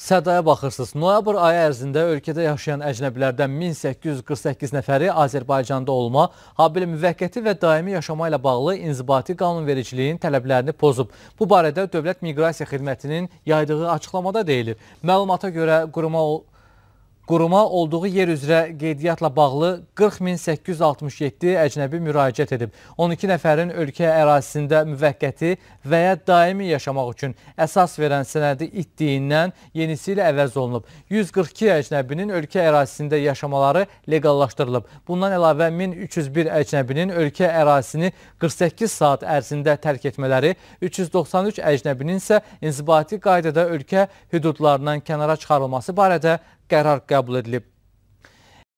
Sədaya baxırsınız. Noyabr ayı ərzində ölkədə yaşayan əcnəbilərdən 1848 nəfəri Azərbaycanda olma, habelə müvəqqəti və daimi yaşama ilə bağlı inzibati qanunvericiliyin tələblərini pozub. Bu barədə Dövlət Miqrasiya Xidmətinin yaydığı açıqlamada deyilir. Məlumata görə quruma Quruma olduğu yer üzrə qeydiyyatla bağlı 40867 əcnəbi müraciət edib. 12 nəfərin ölkə ərazisində müvəqqəti və ya daimi yaşamaq üçün əsas verən sənədi itdiyindən yenisi ilə əvəz olunub. 142 əcnəbinin ölkə ərazisində yaşamaları leqallaşdırılıb. Bundan əlavə 1301 əcnəbinin ölkə ərazisini 48 saat ərzində tərk etmələri, 393 əcnəbinin isə inzibati qaydada ölkə hüdudlarından kənara çıxarılması barədə qərar qəbul edilib.